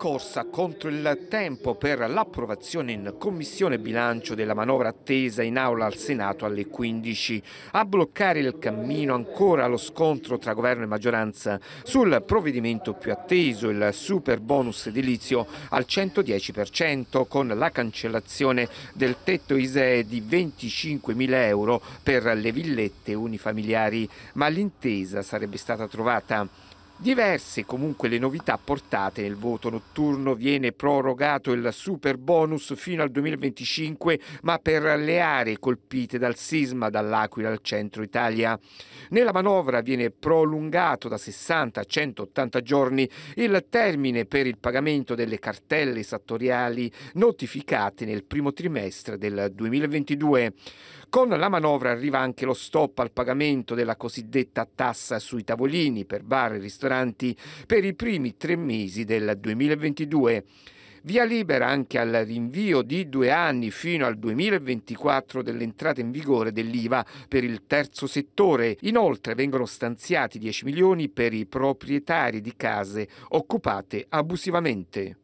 corsa contro il tempo per l'approvazione in Commissione Bilancio della manovra attesa in aula al Senato alle 15. A bloccare il cammino ancora lo scontro tra governo e maggioranza sul provvedimento più atteso, il super bonus edilizio al 110% con la cancellazione del tetto ISEE di 25.000 euro per le villette unifamiliari, ma l'intesa sarebbe stata trovata Diverse comunque le novità portate nel voto notturno, viene prorogato il super bonus fino al 2025, ma per le aree colpite dal sisma dall'Aquila al centro Italia. Nella manovra viene prolungato da 60 a 180 giorni il termine per il pagamento delle cartelle sattoriali notificate nel primo trimestre del 2022. Con la manovra arriva anche lo stop al pagamento della cosiddetta tassa sui tavolini per bar e ristoranti rientranti per i primi tre mesi del 2022 via libera anche al rinvio di due anni fino al 2024 dell'entrata in vigore dell'IVA per il terzo settore. Inoltre vengono stanziati 10 milioni per i proprietari di case occupate abusivamente.